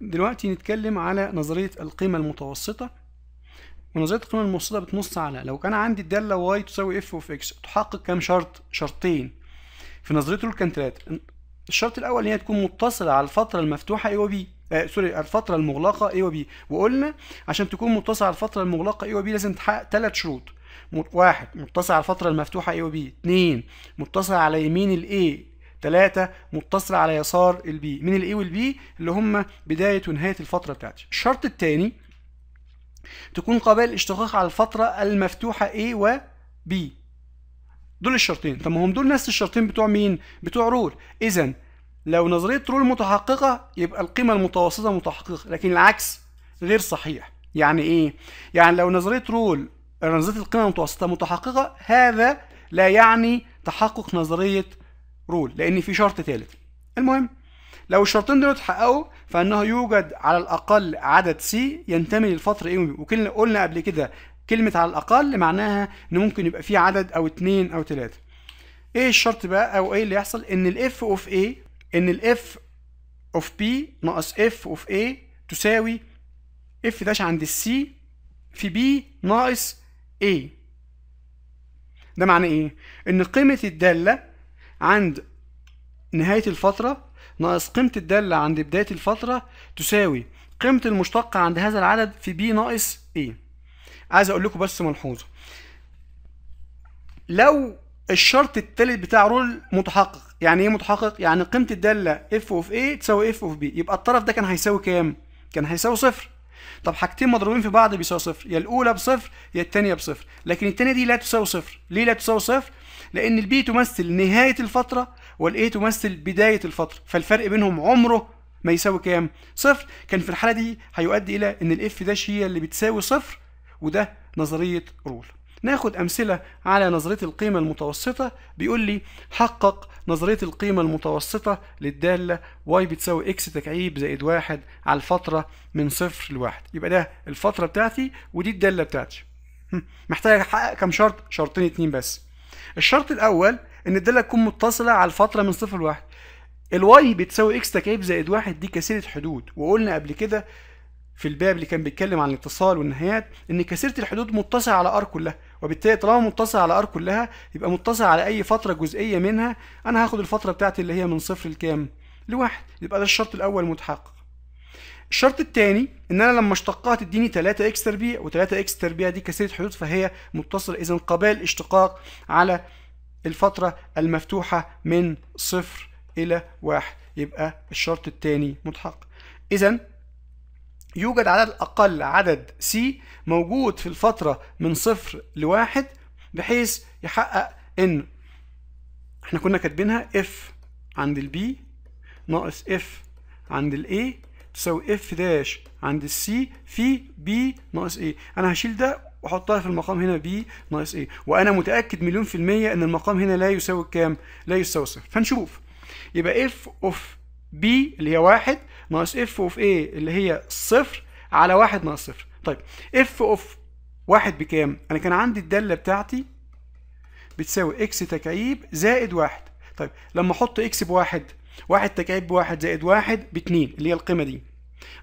دلوقتي نتكلم على نظرية القيمة المتوسطة ونظرية القيمة المتوسطة بتنص على لو كان عندي الدالة y تساوي f اوف x تحقق كام شرط؟ شرطين في نظريته رول كان ثلاثة الشرط الأول إن هي تكون متصلة على الفترة المفتوحة a و b آه سوري الفترة المغلقة a و b وقلنا عشان تكون متصلة على الفترة المغلقة a و b لازم تحقق ثلاث شروط واحد متصل على الفترة المفتوحة A و B اتنين متصل على يمين الـ A 3 متصلة على يسار البي من الاي والبي اللي هم بداية ونهاية الفترة بتاعتي الشرط الثاني تكون قابلة للاشتقاق على الفترة المفتوحة A و B دول الشرطين طب ما هم دول نفس الشرطين بتوع مين بتوع رول اذا لو نظرية رول متحققة يبقى القيمة المتوسطة متحققة لكن العكس غير صحيح يعني ايه يعني لو نظرية رول نظرية القيمة المتوسطة متحققة هذا لا يعني تحقق نظرية رول لان في شرط ثالث المهم لو الشرطين دول اتحققوا فانه يوجد على الاقل عدد سي ينتمي للفتره ايه وكنا قلنا قبل كده كلمه على الاقل معناها ان ممكن يبقى في عدد او اتنين او تلاته ايه الشرط بقى او ايه اللي يحصل ان الاف اوف ايه ان الاف اوف بي ناقص اف اوف ايه تساوي اف داش عند السي في بي ناقص ايه ده معناه ايه ان قيمه الداله عند نهاية الفترة ناقص قيمة الدالة عند بداية الفترة تساوي قيمة المشتقة عند هذا العدد في بي ناقص ايه عايز اقول لكم بس ملحوظة لو الشرط التالت بتاع رول متحقق يعني ايه متحقق يعني قيمة الدالة اف اوف ايه تساوي اف اوف بي يبقى الطرف ده كان هيساوي كام كان هيساوي صفر طب حاجتين مضروبين في بعض بيساوي صفر يا الاولى بصفر يا الثانيه بصفر لكن الثانيه دي لا تساوي صفر ليه لا تساوي صفر لان البي تمثل نهايه الفتره والاي تمثل بدايه الفتره فالفرق بينهم عمره ما يساوي كام صفر كان في الحاله دي هيؤدي الى ان الاف داش هي اللي بتساوي صفر وده نظريه رول ناخد أمثلة على نظرية القيمة المتوسطة بيقول لي حقق نظرية القيمة المتوسطة للدالة y بتساوي x تكعيب زائد واحد على الفترة من صفر لواحد يبقى ده الفترة بتاعتي ودي الدالة بتاعتي محتاج أحقق كام شرط؟ شرطين اتنين بس الشرط الأول إن الدالة تكون متصلة على الفترة من صفر لواحد الواي بتساوي اكس تكعيب زائد واحد دي كسيرة حدود وقلنا قبل كده في الباب اللي كان بيتكلم عن الاتصال والنهايات ان كثيره الحدود متصله على ار كلها وبالتالي طالما متصل على ار كلها يبقى متصل على اي فتره جزئيه منها انا هاخد الفتره بتاعتي اللي هي من صفر لكام لواحد يبقى ده الشرط الاول متحقق الشرط الثاني ان انا لما اشتقها تديني 3 اكس تربيع و3 اكس تربيع دي كثيره حدود فهي متصله اذا قبال اشتقاق على الفتره المفتوحه من صفر الى واحد يبقى الشرط الثاني متحقق اذا يوجد عدد أقل عدد C موجود في الفترة من صفر لواحد بحيث يحقق إن احنا كنا كاتبينها F عند البي ناقص F عند الاي تساوي F داش عند السي في بي ناقص A أنا هشيل ده واحطها في المقام هنا بي ناقص A وأنا متأكد مليون في المية إن المقام هنا لا يساوي كام؟ لا يساوي صفر فنشوف يبقى F of B اللي هي واحد ناقص اف اوف ايه اللي هي صفر على واحد ناقص صفر طيب اف اوف واحد بكام انا كان عندي الداله بتاعتي بتساوي اكس تكعيب زائد واحد طيب لما احط اكس بواحد واحد تكعيب بواحد زائد واحد باتنين اللي هي القيمه دي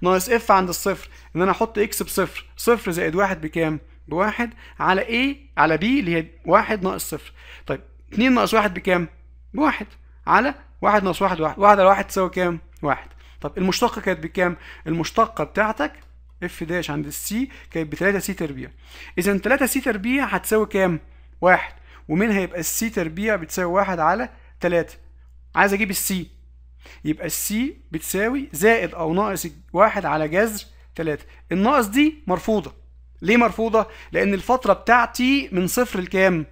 ناقص اف عند الصفر ان انا احط اكس بصفر صفر زائد واحد بكام بواحد على ايه على بي اللي هي واحد ناقص صفر طيب اتنين ناقص واحد بكام بواحد على واحد ناقص واحد واحد واحد على واحد تساوي كام واحد طب المشتقه كانت بكام المشتقه بتاعتك اف داش عند السي كانت ب 3 سي تربيع اذا 3 سي تربيع هتساوي كام واحد ومنها يبقى السي تربيع بتساوي واحد على 3 عايز اجيب السي يبقى السي بتساوي زائد او ناقص واحد على جذر 3 الناقص دي مرفوضه ليه مرفوضه لان الفتره بتاعتي من صفر لكام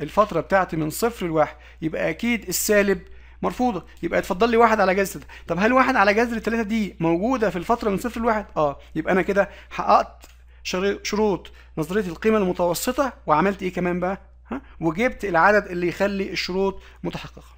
الفتره بتاعتي من صفر لواحد يبقى اكيد السالب مرفوضه يبقى اتفضل لي واحد على جذر 3 طب هل واحد على جذر 3 دي موجوده في الفتره من صفر لواحد اه يبقى انا كده حققت شروط نظريه القيمه المتوسطه وعملت ايه كمان بقى ها وجبت العدد اللي يخلي الشروط متحققه